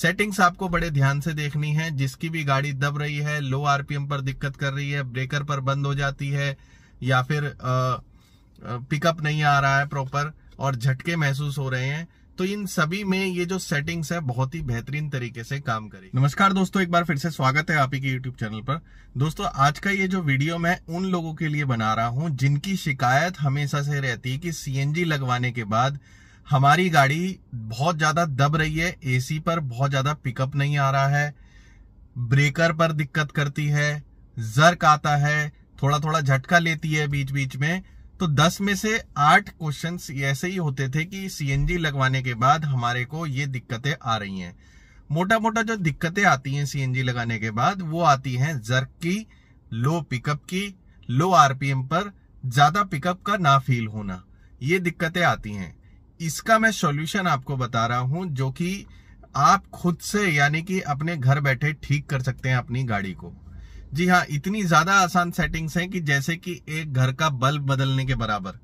settings आपको बड़े ध्यान से देखनी है जिसकी भी गाड़ी दब रही है लो आरपीएम पर दिक्कत कर रही है ब्रेकर पर बंद हो जाती है या फिर पिकअप नहीं आ रहा है प्रॉपर और झटके महसूस हो रहे हैं तो इन सभी में ये जो सेटिंग्स है बहुत ही बेहतरीन तरीके से काम करेगी नमस्कार दोस्तों एक बार फिर से स्वागत है आप ही के YouTube चैनल पर दोस्तों आज का ये जो वीडियो मैं उन लोगों के लिए बना रहा हूँ जिनकी शिकायत हमेशा से रहती है कि सी लगवाने के बाद हमारी गाड़ी बहुत ज़्यादा दब रही है एसी पर बहुत ज़्यादा पिकअप नहीं आ रहा है ब्रेकर पर दिक्कत करती है जर्क आता है थोड़ा थोड़ा झटका लेती है बीच बीच में तो 10 में से 8 क्वेश्चन ऐसे ही होते थे कि सीएनजी लगवाने के बाद हमारे को ये दिक्कतें आ रही हैं मोटा मोटा जो दिक्कतें आती हैं सीएनजी लगाने के बाद वो आती हैं जर्क की लो पिकअप की लो आरपीएम पर ज़्यादा पिकअप का ना फील होना ये दिक्कतें आती हैं इसका मैं सॉल्यूशन आपको बता रहा हूं जो कि आप खुद से यानी कि अपने घर बैठे ठीक कर सकते हैं अपनी गाड़ी को जी हाँ इतनी ज्यादा आसान सेटिंग्स हैं कि जैसे कि एक घर का बल्ब बदलने के बराबर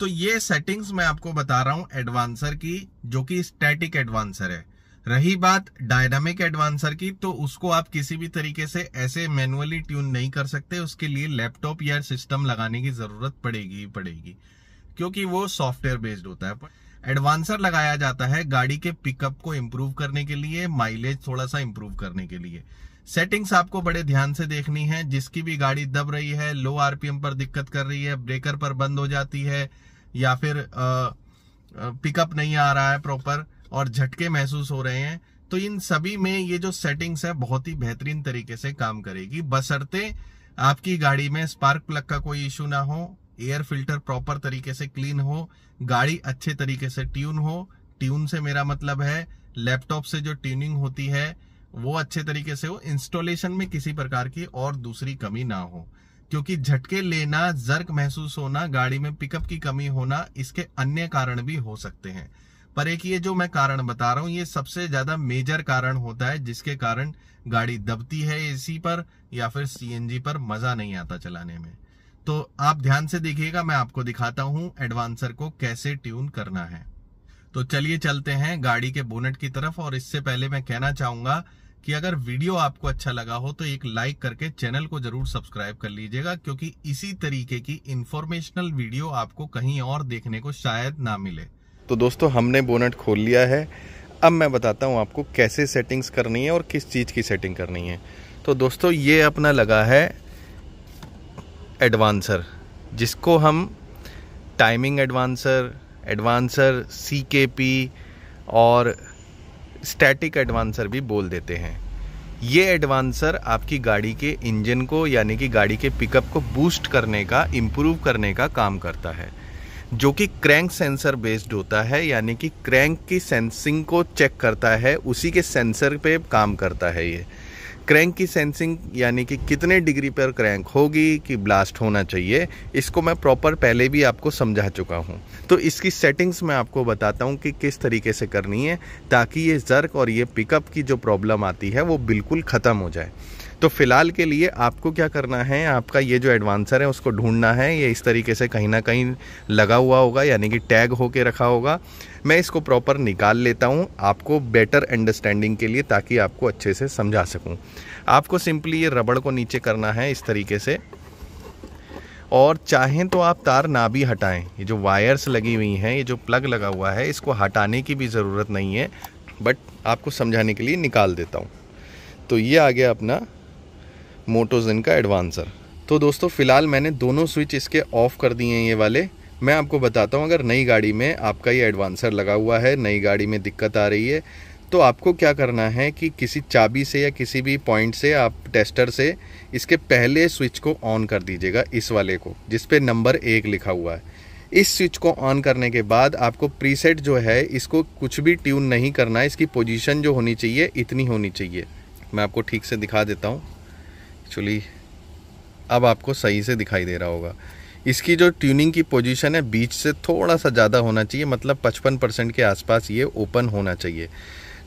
तो ये सेटिंग्स मैं आपको बता रहा हूँ एडवांसर की जो कि स्टैटिक एडवांसर है रही बात डायनामिक एडवांसर की तो उसको आप किसी भी तरीके से ऐसे मैनुअली ट्यून नहीं कर सकते उसके लिए लैपटॉप या सिस्टम लगाने की जरूरत पड़ेगी पड़ेगी क्योंकि वो सॉफ्टवेयर बेस्ड होता है एडवांसर लगाया जाता है गाड़ी के पिकअप को इम्प्रूव करने के लिए माइलेज थोड़ा सा इम्प्रूव करने के लिए सेटिंग्स आपको बड़े ध्यान से देखनी है जिसकी भी गाड़ी दब रही है लो आरपीएम पर दिक्कत कर रही है ब्रेकर पर बंद हो जाती है या फिर पिकअप नहीं आ रहा है प्रॉपर और झटके महसूस हो रहे हैं तो इन सभी में ये जो सेटिंग्स है बहुत ही बेहतरीन तरीके से काम करेगी बसरते आपकी गाड़ी में स्पार्क प्लग का कोई इशू ना हो एयर फिल्टर प्रॉपर तरीके से क्लीन हो गाड़ी अच्छे तरीके से ट्यून हो ट्यून से मेरा मतलब है लैपटॉप से जो ट्यूनिंग होती है वो अच्छे तरीके से हो इंस्टॉलेशन में किसी प्रकार की और दूसरी कमी ना हो क्योंकि झटके लेना जर्क महसूस होना गाड़ी में पिकअप की कमी होना इसके अन्य कारण भी हो सकते हैं पर एक ये जो मैं कारण बता रहा हूँ ये सबसे ज्यादा मेजर कारण होता है जिसके कारण गाड़ी दबती है एसी पर या फिर सीएनजी पर मजा नहीं आता चलाने में तो आप ध्यान से देखिएगा मैं आपको दिखाता हूं एडवांसर को कैसे ट्यून करना है तो चलिए चलते हैं गाड़ी के बोनेट की तरफ और इससे पहले मैं कहना चाहूंगा कि अगर वीडियो आपको अच्छा लगा हो तो एक लाइक करके चैनल को जरूर सब्सक्राइब कर लीजिएगा क्योंकि इसी तरीके की इंफॉर्मेशनल वीडियो आपको कहीं और देखने को शायद ना मिले तो दोस्तों हमने बोनेट खोल लिया है अब मैं बताता हूँ आपको कैसे सेटिंग्स करनी है और किस चीज़ की सेटिंग करनी है तो दोस्तों ये अपना लगा है एडवांसर जिसको हम टाइमिंग एडवांसर एडवांसर सी के पी और स्टैटिक एडवांसर भी बोल देते हैं ये एडवांसर आपकी गाड़ी के इंजन को यानी कि गाड़ी के पिकअप को बूस्ट करने का इम्प्रूव करने का काम करता है जो कि क्रैंक सेंसर बेस्ड होता है यानी कि क्रैंक की सेंसिंग को चेक करता है उसी के सेंसर पे काम करता है ये क्रैंक की सेंसिंग यानी कि कितने डिग्री पर क्रैंक होगी कि ब्लास्ट होना चाहिए इसको मैं प्रॉपर पहले भी आपको समझा चुका हूँ तो इसकी सेटिंग्स मैं आपको बताता हूँ कि किस तरीके से करनी है ताकि ये जर्क और ये पिकअप की जो प्रॉब्लम आती है वो बिल्कुल ख़त्म हो जाए तो फ़िलहाल के लिए आपको क्या करना है आपका ये जो एडवांसर है उसको ढूंढना है ये इस तरीके से कहीं ना कहीं लगा हुआ होगा यानी कि टैग होके रखा होगा मैं इसको प्रॉपर निकाल लेता हूँ आपको बेटर अंडरस्टैंडिंग के लिए ताकि आपको अच्छे से समझा सकूँ आपको सिंपली ये रबड़ को नीचे करना है इस तरीके से और चाहें तो आप तार ना भी हटाएं ये जो वायर्स लगी हुई हैं ये जो प्लग लगा हुआ है इसको हटाने की भी ज़रूरत नहीं है बट आपको समझाने के लिए निकाल देता हूँ तो ये आ गया अपना मोटो जिन का एडवांसर तो दोस्तों फ़िलहाल मैंने दोनों स्विच इसके ऑफ़ कर दिए हैं ये वाले मैं आपको बताता हूँ अगर नई गाड़ी में आपका ये एडवांसर लगा हुआ है नई गाड़ी में दिक्कत आ रही है तो आपको क्या करना है कि किसी चाबी से या किसी भी पॉइंट से आप टेस्टर से इसके पहले स्विच को ऑन कर दीजिएगा इस वाले को जिस पे नंबर एक लिखा हुआ है इस स्विच को ऑन करने के बाद आपको प्रीसेट जो है इसको कुछ भी ट्यून नहीं करना है इसकी पोजीशन जो होनी चाहिए इतनी होनी चाहिए मैं आपको ठीक से दिखा देता हूँ एक्चुअली अब आपको सही से दिखाई दे रहा होगा इसकी जो ट्यूनिंग की पोजीशन है बीच से थोड़ा सा ज़्यादा होना चाहिए मतलब 55 परसेंट के आसपास ये ओपन होना चाहिए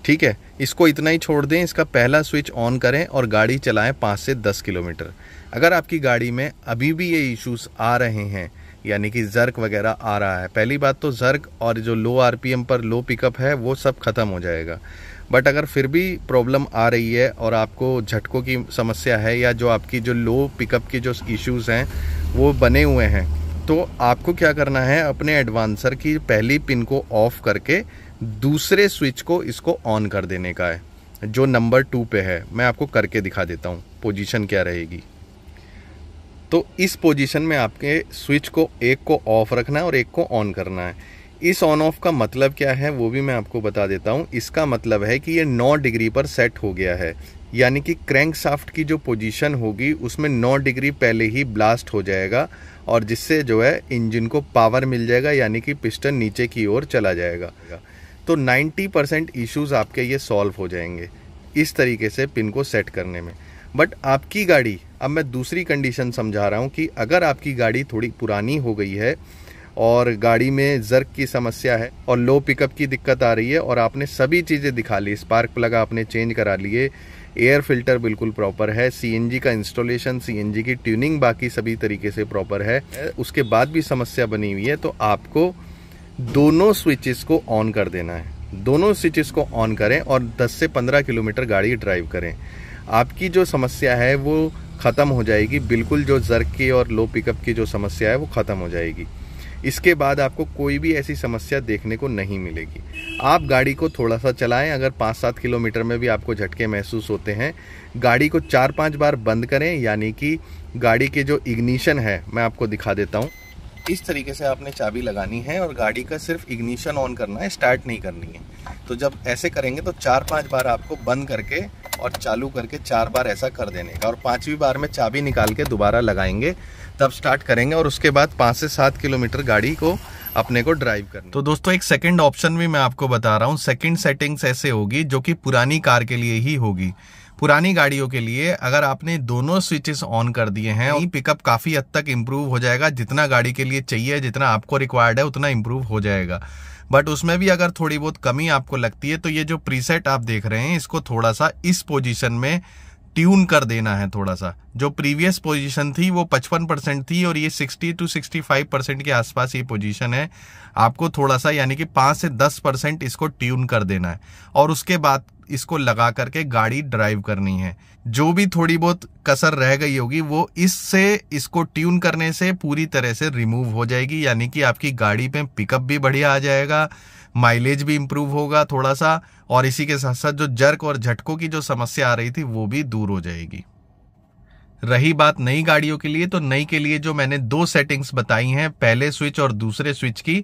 ठीक है इसको इतना ही छोड़ दें इसका पहला स्विच ऑन करें और गाड़ी चलाएं पाँच से दस किलोमीटर अगर आपकी गाड़ी में अभी भी ये इश्यूज आ रहे हैं यानी कि जर्क वगैरह आ रहा है पहली बात तो जर्क और जो लो आर पर लो पिकअप है वो सब ख़त्म हो जाएगा बट अगर फिर भी प्रॉब्लम आ रही है और आपको झटकों की समस्या है या जो आपकी जो लो पिकअप की जो इश्यूज़ हैं वो बने हुए हैं तो आपको क्या करना है अपने एडवांसर की पहली पिन को ऑफ करके दूसरे स्विच को इसको ऑन कर देने का है जो नंबर टू पे है मैं आपको करके दिखा देता हूँ पोजीशन क्या रहेगी तो इस पोजीशन में आपके स्विच को एक को ऑफ रखना है और एक को ऑन करना है इस ऑन ऑफ का मतलब क्या है वो भी मैं आपको बता देता हूँ इसका मतलब है कि ये 9 डिग्री पर सेट हो गया है यानी कि क्रैंक साफ्ट की जो पोजीशन होगी उसमें 9 डिग्री पहले ही ब्लास्ट हो जाएगा और जिससे जो है इंजन को पावर मिल जाएगा यानी कि पिस्टन नीचे की ओर चला जाएगा तो 90 परसेंट इशूज़ आपके ये सॉल्व हो जाएंगे इस तरीके से पिन को सेट करने में बट आपकी गाड़ी अब मैं दूसरी कंडीशन समझा रहा हूँ कि अगर आपकी गाड़ी थोड़ी पुरानी हो गई है और गाड़ी में जर्क की समस्या है और लो पिकअप की दिक्कत आ रही है और आपने सभी चीज़ें दिखा ली स्पार्क प्लग आपने चेंज करा लिए एयर फिल्टर बिल्कुल प्रॉपर है सीएनजी का इंस्टॉलेशन सीएनजी की ट्यूनिंग बाकी सभी तरीके से प्रॉपर है उसके बाद भी समस्या बनी हुई है तो आपको दोनों स्विचेस को ऑन कर देना है दोनों स्विचेस को ऑन करें और 10 से 15 किलोमीटर गाड़ी ड्राइव करें आपकी जो समस्या है वो ख़त्म हो जाएगी बिल्कुल जो जर्क की और लो पिकअप की जो समस्या है वो ख़त्म हो जाएगी इसके बाद आपको कोई भी ऐसी समस्या देखने को नहीं मिलेगी आप गाड़ी को थोड़ा सा चलाएं अगर पाँच सात किलोमीटर में भी आपको झटके महसूस होते हैं गाड़ी को चार पाँच बार बंद करें यानी कि गाड़ी के जो इग्निशन है मैं आपको दिखा देता हूँ इस तरीके से आपने चाबी लगानी है और गाड़ी का सिर्फ इग्निशन ऑन करना है स्टार्ट नहीं करनी है तो जब ऐसे करेंगे तो चार पाँच बार आपको बंद करके और चालू करके चार बार ऐसा कर देने का और पांचवी बार में चाबी निकाल के दोबारा लगाएंगे तब स्टार्ट करेंगे और उसके बाद पाँच से सात किलोमीटर गाड़ी को अपने को ड्राइव करना तो दोस्तों एक सेकंड ऑप्शन भी मैं आपको बता रहा हूँ सेकंड सेटिंग्स ऐसे होगी जो कि पुरानी कार के लिए ही होगी पुरानी गाड़ियों के लिए अगर आपने दोनों स्विचेस ऑन कर दिए हैं और पिकअप काफ़ी हद तक इम्प्रूव हो जाएगा जितना गाड़ी के लिए चाहिए जितना आपको रिक्वायर्ड है उतना इम्प्रूव हो जाएगा बट उसमें भी अगर थोड़ी बहुत कमी आपको लगती है तो ये जो प्रीसेट आप देख रहे हैं इसको थोड़ा सा इस पोजिशन में ट्यून कर देना है थोड़ा सा जो प्रीवियस पोजीशन थी वो 55 परसेंट थी और ये 60 टू 65 परसेंट के आसपास ये पोजीशन है आपको थोड़ा सा यानी कि 5 से 10 परसेंट इसको ट्यून कर देना है और उसके बाद इसको लगा करके गाड़ी ड्राइव करनी है जो भी थोड़ी बहुत कसर रह गई होगी वो इससे इसको ट्यून करने से पूरी तरह से रिमूव हो जाएगी यानी कि आपकी गाड़ी में पिकअप भी बढ़िया आ जाएगा माइलेज भी इम्प्रूव होगा थोड़ा सा और इसी के साथ साथ जो जर्क और झटकों की जो समस्या आ रही थी वो भी दूर हो जाएगी रही बात नई गाड़ियों के लिए तो नई के लिए जो मैंने दो सेटिंग्स बताई हैं पहले स्विच और दूसरे स्विच की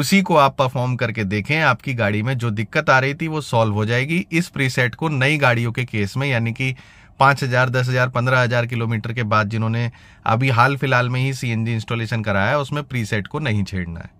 उसी को आप परफॉर्म करके देखें आपकी गाड़ी में जो दिक्कत आ रही थी वो सॉल्व हो जाएगी इस प्रीसेट को नई गाड़ियों के केस में यानी कि पाँच हज़ार दस हज़ार पंद्रह हज़ार किलोमीटर के बाद जिन्होंने अभी हाल फिलहाल में ही सी इंस्टॉलेशन कराया है उसमें प्रीसेट को नहीं छेड़ना है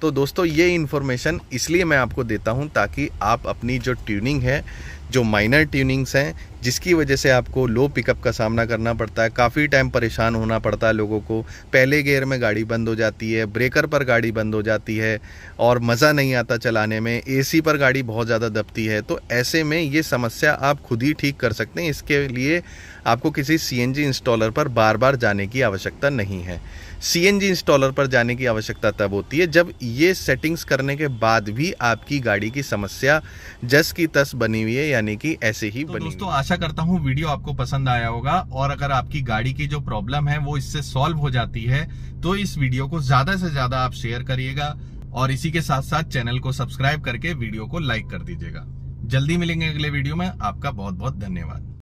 तो दोस्तों ये इन्फॉर्मेशन इसलिए मैं आपको देता हूँ ताकि आप अपनी जो ट्यूनिंग है जो माइनर ट्यूनिंग्स हैं जिसकी वजह से आपको लो पिकअप का सामना करना पड़ता है काफ़ी टाइम परेशान होना पड़ता है लोगों को पहले गेयर में गाड़ी बंद हो जाती है ब्रेकर पर गाड़ी बंद हो जाती है और मज़ा नहीं आता चलाने में एसी पर गाड़ी बहुत ज़्यादा दबती है तो ऐसे में ये समस्या आप खुद ही ठीक कर सकते हैं इसके लिए आपको किसी सी इंस्टॉलर पर बार बार जाने की आवश्यकता नहीं है सी इंस्टॉलर पर जाने की आवश्यकता तब होती है जब ये सेटिंग्स करने के बाद भी आपकी गाड़ी की समस्या जस की तस बनी हुई है या यानी कि ऐसे ही तो बनी दोस्तों आशा करता हूँ वीडियो आपको पसंद आया होगा और अगर आपकी गाड़ी की जो प्रॉब्लम है वो इससे सॉल्व हो जाती है तो इस वीडियो को ज्यादा से ज्यादा आप शेयर करिएगा और इसी के साथ साथ चैनल को सब्सक्राइब करके वीडियो को लाइक कर दीजिएगा जल्दी मिलेंगे अगले वीडियो में आपका बहुत बहुत धन्यवाद